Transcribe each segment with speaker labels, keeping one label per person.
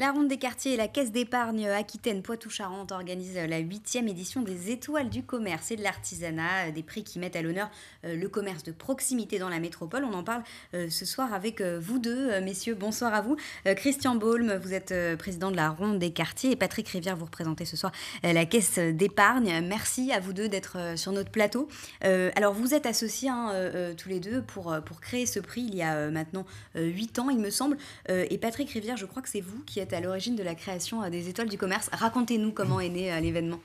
Speaker 1: La Ronde des quartiers et la Caisse d'épargne Aquitaine-Poitou-Charentes organisent la huitième édition des étoiles du commerce et de l'artisanat, euh, des prix qui mettent à l'honneur euh, le commerce de proximité dans la métropole. On en parle euh, ce soir avec vous deux, messieurs. Bonsoir à vous. Christian baume vous êtes président de la Ronde des quartiers et Patrick Rivière, vous représentez ce soir la Caisse d'épargne. Merci à vous deux d'être sur notre plateau. Alors vous êtes associés hein, tous les deux pour, pour créer ce prix il y a maintenant huit ans, il me semble. Et Patrick Rivière, je crois que c'est vous qui êtes à l'origine de la création euh, des Étoiles du Commerce. Racontez-nous comment est né euh, l'événement.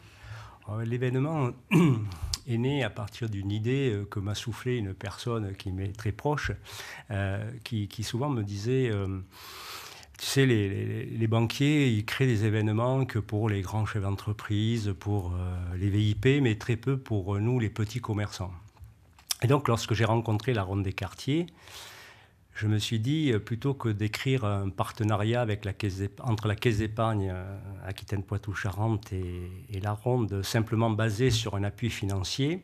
Speaker 2: Oh, l'événement est né à partir d'une idée euh, que m'a soufflé une personne qui m'est très proche, qui, souvent me disait... tu sais, les, banquiers, ils créent des événements que pour les grands chefs d'entreprise, pour les VIP, mais très peu pour nous, les petits commerçants. Et donc, lorsque j'ai rencontré la Ronde des Quartiers, je me suis dit, euh, plutôt que d'écrire un partenariat avec la caisse entre la Caisse d'épargne euh, aquitaine poitou charente et, la Ronde, simplement basé sur un appui financier,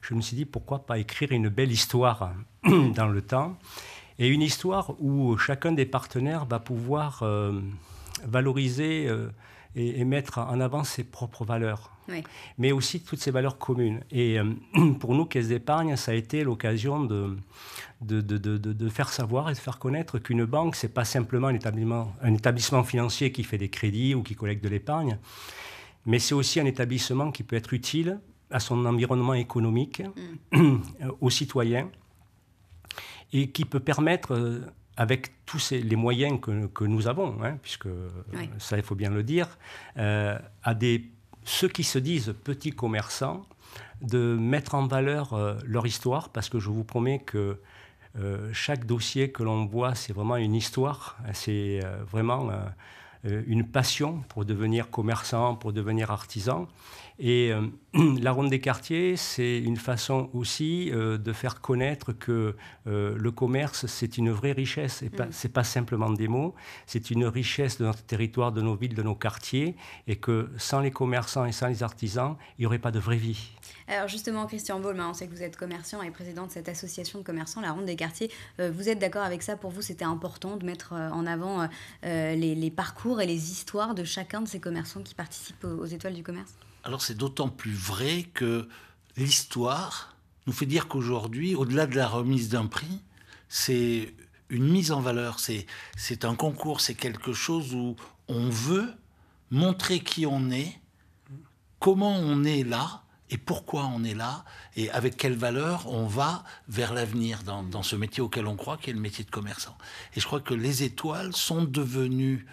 Speaker 2: je me suis dit, pourquoi pas écrire une belle histoire dans le temps, et une histoire où chacun des partenaires va pouvoir euh, valoriser et, mettre en avant ses propres valeurs. mais aussi toutes ses valeurs communes. Et pour nous, Caisse d'épargne, ça a été l'occasion de, de, faire savoir et de faire connaître qu'une banque, ce n'est pas simplement un établissement, un établissement financier qui fait des crédits ou qui collecte de l'épargne, mais c'est aussi un établissement qui peut être utile à son environnement économique, mm. aux citoyens, et qui peut permettre, euh, avec tous les moyens que, nous avons, hein, puisque euh, ça, il faut bien le dire, euh, à des, ceux qui se disent petits commerçants, de mettre en valeur leur histoire, parce que je vous promets que euh, chaque dossier que l'on voit, c'est vraiment une histoire, hein, c'est euh, vraiment euh, une passion pour devenir commerçant, pour devenir artisan. Et euh, la ronde des quartiers, c'est une façon aussi euh, de faire connaître que euh, le commerce, c'est une vraie richesse. Et pas, mm. pas simplement des mots, c'est une richesse de notre territoire, de nos villes, de nos quartiers, et que sans les commerçants et sans les artisans, il n'y aurait pas de vraie vie.
Speaker 1: Alors justement, Christian Baulma, hein, on sait que vous êtes commerçant et président de cette association de commerçants, la Ronde des quartiers. vous êtes d'accord avec ça Pour vous, c'était important de mettre en avant les, parcours et les histoires de chacun de ces commerçants qui participent aux étoiles du commerce
Speaker 3: alors c'est d'autant plus vrai que l'histoire nous fait dire qu'aujourd'hui, au-delà de la remise d'un prix, c'est une mise en valeur, c'est un concours, c'est quelque chose où on veut montrer qui on est, comment on est là et pourquoi on est là et avec quelle valeur on va vers l'avenir dans, ce métier auquel on croit, qui est le métier de commerçant. Et je crois que les étoiles sont devenues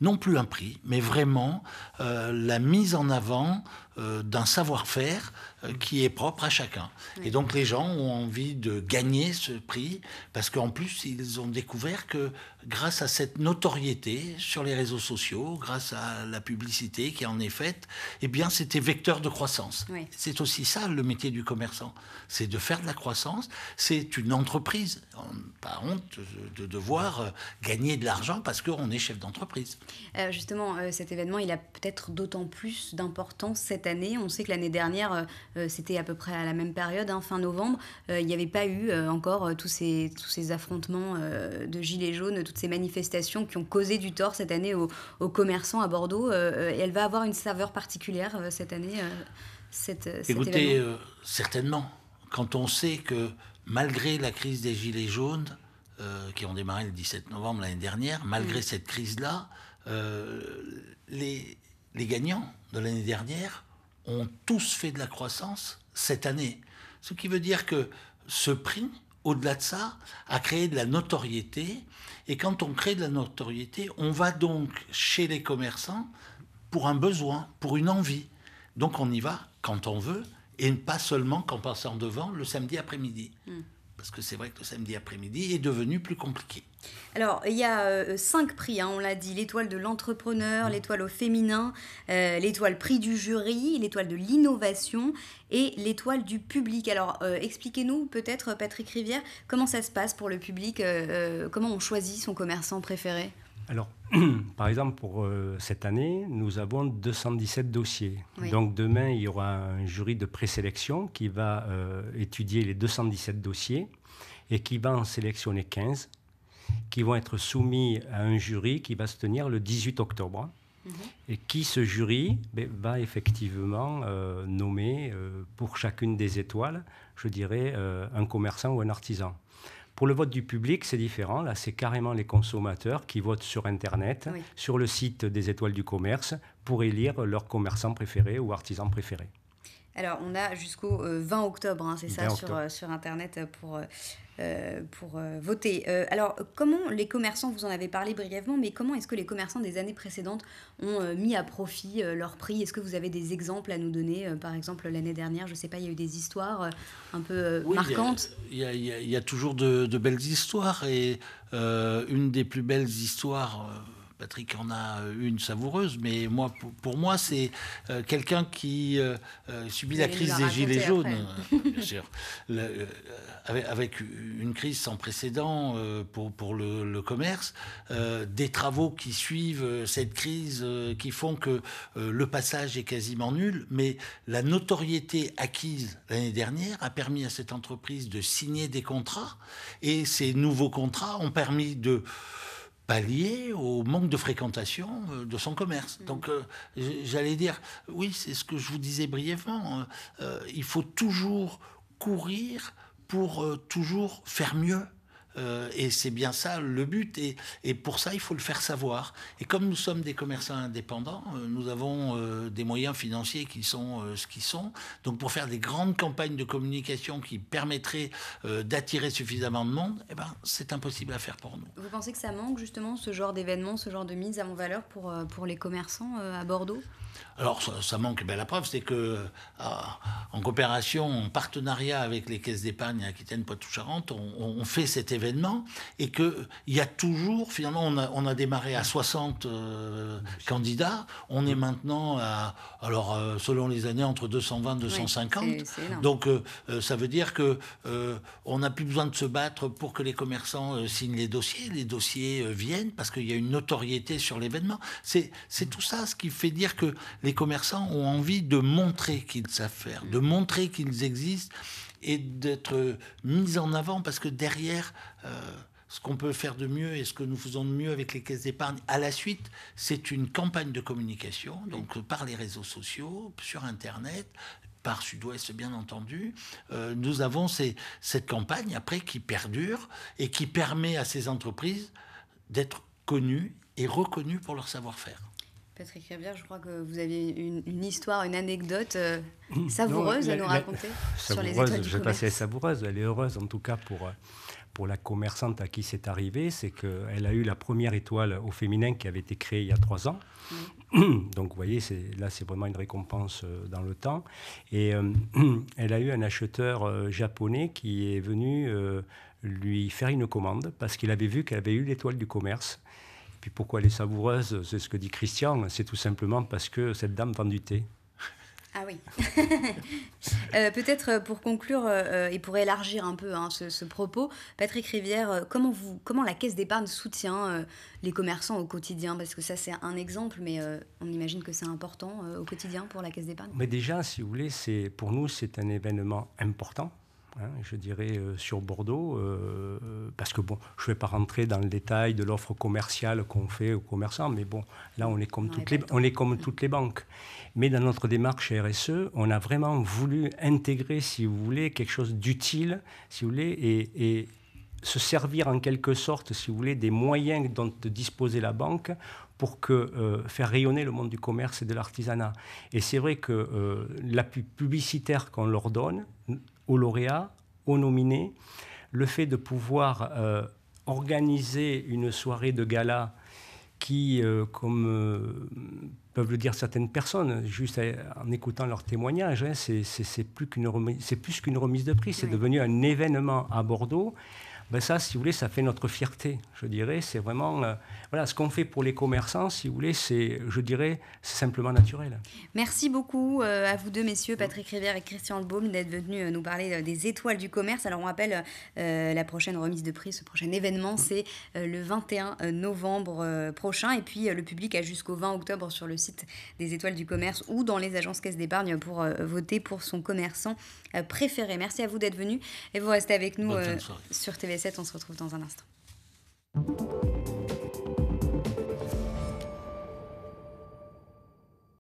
Speaker 3: non plus un prix, mais vraiment euh, la mise en avant euh, d'un savoir-faire euh, mm. qui est propre à chacun. Et donc les gens ont envie de gagner ce prix parce qu'en plus ils ont découvert que grâce à cette notoriété sur les réseaux sociaux, grâce à la publicité qui en est faite, eh bien c'était vecteur de croissance. C'est aussi ça le métier du commerçant, c'est de faire de la croissance. C'est une entreprise, On pas honte de devoir euh, gagner de l'argent parce qu'on est chef d'entreprise.
Speaker 1: justement, cet événement, il a peut-être d'autant plus d'importance cette année on sait que l'année dernière, euh, euh, c'était à peu près à la même période, hein, fin novembre, euh, il n'y avait pas eu encore tous, ces, tous ces affrontements de gilets jaunes, toutes ces manifestations qui ont causé du tort cette année aux, commerçants à Bordeaux. et elle va avoir une saveur particulière cette année. Écoutez,
Speaker 3: certainement, quand on sait que malgré la crise des Gilets jaunes, qui ont démarré le 17 novembre l'année dernière, malgré mm. cette crise-là, les gagnants de l'année dernière ont tous fait de la croissance cette année. Ce qui veut dire que ce prix, au-delà de ça, a créé de la notoriété. Et quand on crée de la notoriété, on va donc chez les commerçants pour un besoin, pour une envie. Donc on y va quand on veut et pas seulement qu'en passant devant le samedi après-midi. Hmm parce que c'est vrai que le samedi après-midi est devenu plus compliqué.
Speaker 1: Alors, il y a euh, cinq prix, hein, on l'a dit, l'étoile de l'entrepreneur, mm. l'étoile au féminin, euh, l'étoile prix du jury, l'étoile de l'innovation et l'étoile du public. Alors, euh, expliquez-nous peut-être, Patrick Rivière, comment ça se passe pour le public, comment on choisit son commerçant préféré
Speaker 2: alors, par exemple, pour euh, cette année, nous avons 217 dossiers. Donc demain, il y aura un jury de présélection qui va euh, étudier les 217 dossiers et qui va en sélectionner 15 qui vont être soumis à un jury qui va se tenir le 18 octobre. Mhm. Et qui ce jury ben, va effectivement euh, nommer pour chacune des étoiles, je dirais, un commerçant ou un artisan. Pour le vote du public, c'est différent. Là, c'est carrément les consommateurs qui votent sur Internet, sur le site des étoiles du commerce, pour élire leur commerçant préféré ou artisan préféré.
Speaker 1: Alors, on a jusqu'au 20 euh, octobre, hein, c'est ça, sur, euh, sur Internet euh, pour, pour voter. alors, comment les commerçants, vous en avez parlé brièvement, mais comment est-ce que les commerçants des années précédentes ont mis à profit leur prix Est-ce que vous avez des exemples à nous donner Par exemple, l'année dernière, je ne sais pas, il y a eu des histoires un peu marquantes
Speaker 3: Il y, a toujours de belles histoires, et une des plus belles histoires Patrick en a euh, une savoureuse, mais moi, pour, moi, c'est euh, quelqu'un qui euh, subit la crise des Gilets jaunes, hein, avec, une crise sans précédent pour, pour le, commerce, des travaux qui suivent cette crise, qui font que le passage est quasiment nul, mais la notoriété acquise l'année dernière a permis à cette entreprise de signer des contrats, et ces nouveaux contrats ont permis de lié au manque de fréquentation euh, de son commerce. Mm. Donc euh, j'allais dire, oui, c'est ce que je vous disais brièvement, hein. euh, il faut toujours courir pour toujours faire mieux. Euh, et c'est bien ça le but. Et, et, pour ça, il faut le faire savoir. Et comme nous sommes des commerçants indépendants, euh, nous avons euh, des moyens financiers qui sont ce qu'ils sont. Donc pour faire des grandes campagnes de communication qui permettraient d'attirer suffisamment de monde, eh ben, c'est impossible à faire pour nous.
Speaker 1: Vous pensez que ça manque justement ce genre d'événement, ce genre de mise mon valeur pour, pour les commerçants à Bordeaux
Speaker 3: alors ça, manque. Eh ben, la preuve, c'est que en coopération, en partenariat avec les caisses d'épargne Aquitaine Poitou-Charentes, on, on fait cet événement et qu'il y a toujours, finalement, on a, démarré à 60 euh, candidats, on est maintenant à, alors euh, selon les années, entre 220 250. Donc euh, ça veut dire que on n'a plus besoin de se battre pour que les commerçants signent les dossiers, les dossiers viennent parce qu'il y a une notoriété sur l'événement. C'est tout ça ce qui fait dire que les commerçants ont envie de montrer qu'ils savent faire, de montrer qu'ils existent et d'être mise en avant parce que derrière, euh, ce qu'on peut faire de mieux et ce que nous faisons de mieux avec les caisses d'épargne à la suite, c'est une campagne de communication, donc euh, par les réseaux sociaux, sur Internet, par Sud-Ouest, bien entendu. Euh, nous avons cette campagne après qui perdure et qui permet à ces entreprises d'être connues et reconnues pour leur savoir-faire.
Speaker 1: Patrick Rivière, je crois que vous avez une, histoire, une anecdote euh, savoureuse à nous raconter sur les étoiles Je ne sais pas si elle est
Speaker 2: savoureuse, elle est heureuse en tout cas pour, euh, pour la commerçante à qui c'est arrivé. C'est qu'elle a eu la première étoile au féminin qui avait été créée il y a trois ans. Donc vous voyez, là c'est vraiment une récompense euh, dans le temps. Et elle a eu un acheteur japonais qui est venu lui faire une commande parce qu'il avait vu qu'elle avait eu l'étoile du commerce. Puis pourquoi elle est savoureuse C'est ce que dit Christian. C'est tout simplement parce que cette dame vend du thé.
Speaker 1: Ah oui. Euh, peut-être euh, pour conclure euh, et pour élargir un peu hein, ce, propos, Patrick Rivière, comment, vous, comment la Caisse d'épargne soutient les commerçants au quotidien Parce que ça, c'est un exemple, mais on imagine que c'est important au quotidien pour la Caisse d'épargne. Mais
Speaker 2: déjà, si vous voulez, pour nous, c'est un événement important Hein, je dirais, euh, sur Bordeaux, euh, euh, parce que bon, je ne vais pas rentrer dans le détail de l'offre commerciale qu'on fait aux commerçants, mais bon, là, on est comme, toutes, les, bah, on est comme toutes les banques. Mais dans notre démarche RSE, on a vraiment voulu intégrer, si vous voulez, quelque chose d'utile, si vous voulez, et, se servir en quelque sorte, si vous voulez, des moyens dont disposait la banque pour que, faire rayonner le monde du commerce et de l'artisanat. Et c'est vrai que l'appui publicitaire qu'on leur donne aux lauréats, aux nominés, le fait de pouvoir euh, organiser une soirée de gala qui, euh, comme euh, peuvent le dire certaines personnes, juste en écoutant leurs témoignages, hein, c'est plus qu'une remise, remise, de prix, c'est devenu un événement à Bordeaux ben ça, si vous voulez, ça fait notre fierté, je dirais. C'est vraiment, euh, voilà, ce qu'on fait pour les commerçants, si vous voulez, c'est, je dirais, c'est simplement naturel.
Speaker 1: Merci beaucoup euh, à vous deux, messieurs, Patrick Rivière et Christian Lebaume, d'être venus euh, nous parler des étoiles du commerce. Alors, on rappelle la prochaine remise de prix, ce prochain événement, c'est le 21 novembre prochain. Et puis, le public a jusqu'au 20 octobre sur le site des étoiles du commerce ou dans les agences caisse d'épargne pour voter pour son commerçant préféré. Merci à vous d'être venus et vous restez avec nous sur TVS on se retrouve dans un instant.